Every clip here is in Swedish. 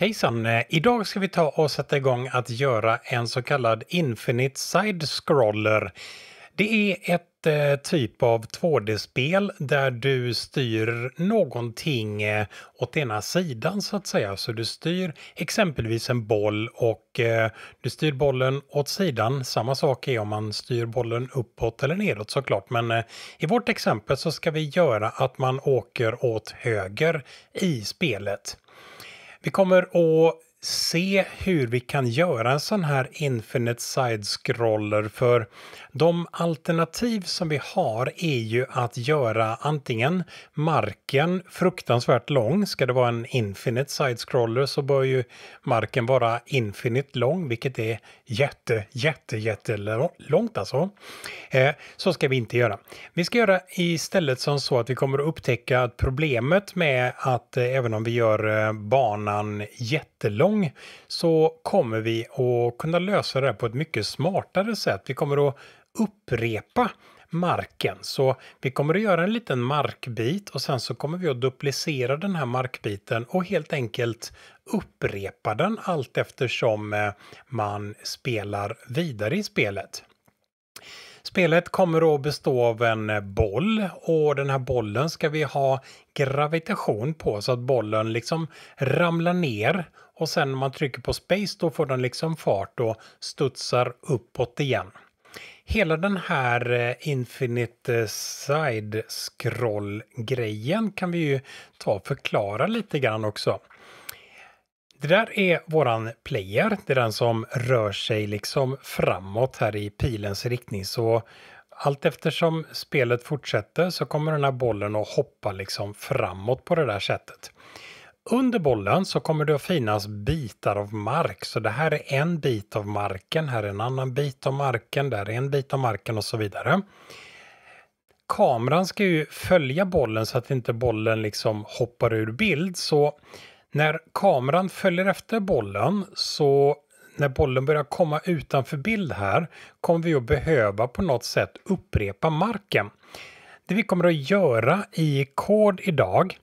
Hejsan! Eh, idag ska vi ta och sätta igång att göra en så kallad Infinite Side Scroller. Det är ett eh, typ av 2D-spel där du styr någonting eh, åt ena sidan så att säga. Så du styr exempelvis en boll och du styr bollen åt sidan. Samma sak är om man styr bollen uppåt eller nedåt såklart. Men i vårt exempel så ska vi göra att man åker åt höger i spelet. Vi kommer att se hur vi kan göra en sån här Infinite Side-scroller för de alternativ som vi har är ju att göra antingen marken fruktansvärt lång. Ska det vara en Infinite Side-scroller så bör ju marken vara infinite lång, vilket är jätte, jätte, jätte långt alltså. Eh, så ska vi inte göra. Vi ska göra istället som så att vi kommer att upptäcka att problemet med att eh, även om vi gör eh, banan jättelång igång så kommer vi att kunna lösa det här på ett mycket smartare sätt. Vi kommer att upprepa marken. Så vi kommer att göra en liten markbit och sen så kommer vi att duplicera den här markbiten och helt enkelt upprepa den allt eftersom eh, man spelar vidare i spelet. Spelet kommer att bestå av en eh, boll och den här bollen ska vi ha gravitation på så att bollen liksom ramlar ner och sen när man trycker på space då får den liksom fart och studsar uppåt igen. Hela den här eh, Infinite eh, Side Scroll-grejen kan vi ju ta och förklara lite grann också. Det där är våran player. Det är den som rör sig liksom framåt här i pilens riktning. Så allt eftersom spelet fortsätter så kommer den här bollen att hoppa liksom framåt på det där sättet. Under bollen så kommer det att finnas bitar av mark. Så det här är en bit av marken, här är en annan bit av marken, där är en bit av marken och så vidare. Kameran ska ju följa bollen så att inte bollen liksom hoppar ur bild. Så när kameran följer efter bollen så när bollen börjar komma utanför bild här kommer vi att behöva på något sätt upprepa marken. Det vi kommer att göra i kod idag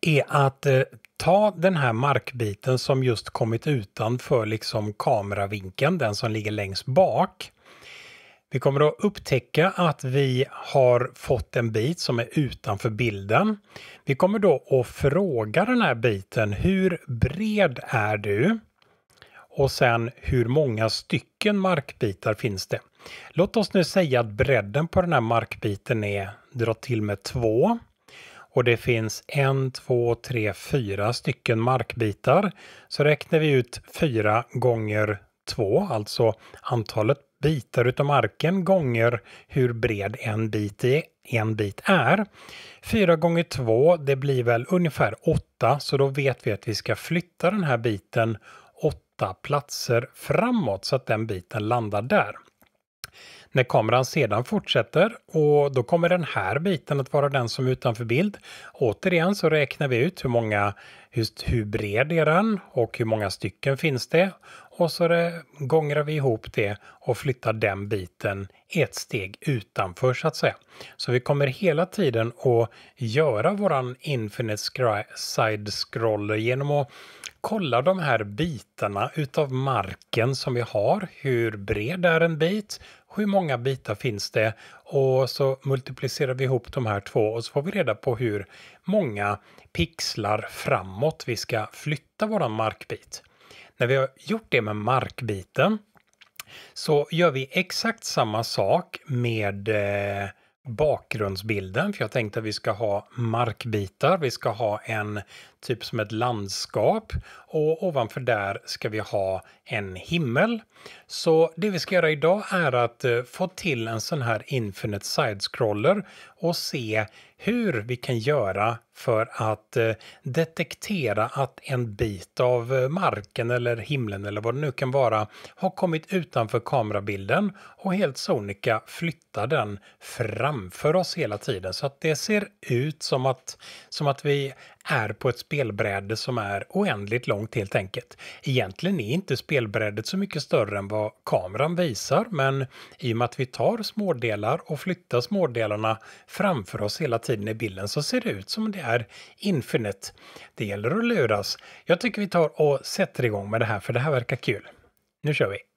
är att eh, ta den här markbiten som just kommit utanför liksom kameravinkeln, den som ligger längst bak. Vi kommer att upptäcka att vi har fått en bit som är utanför bilden. Vi kommer då att fråga den här biten, hur bred är du? Och sen hur många stycken markbitar finns det? Låt oss nu säga att bredden på den här markbiten är, dra till med två. Och det finns en, två, tre, fyra stycken markbitar. Så räknar vi ut fyra gånger två, alltså antalet bitar utav marken gånger hur bred en bit, i, en bit är. 4 gånger 2, det blir väl ungefär 8, så då vet vi att vi ska flytta den här biten 8 platser framåt så att den biten landar där. När kameran sedan fortsätter och då kommer den här biten att vara den som är utanför bild. Återigen så räknar vi ut hur många, just hur bred är den och hur många stycken finns det? Och så det, gångrar vi ihop det och flyttar den biten ett steg utanför så att säga. Så vi kommer hela tiden att göra våran Infinite Side Scroller genom att kolla de här bitarna utav marken som vi har. Hur bred är en bit? hur många bitar finns det? Och så multiplicerar vi ihop de här två och så får vi reda på hur många pixlar framåt vi ska flytta våran markbit. När vi har gjort det med markbiten så gör vi exakt samma sak med eh, bakgrundsbilden, för jag tänkte att vi ska ha markbitar. Vi ska ha en typ som ett landskap och ovanför där ska vi ha en himmel. Så det vi ska göra idag är att eh, få till en sån här Infinite Side-scroller och se hur vi kan göra för att eh, detektera att en bit av eh, marken eller himlen eller vad det nu kan vara har kommit utanför kamerabilden och helt sonika flytta den framför oss hela tiden så att det ser ut som att, som att vi är på ett spelbräde som är oändligt långt helt enkelt. Egentligen är inte spelbrädet så mycket större än vad kameran visar men i och med att vi tar smådelar och flyttar smådelarna framför oss hela tiden i bilden så ser det ut som det är infinite. Det gäller att luras. Jag tycker vi tar och sätter igång med det här för det här verkar kul. Nu kör vi!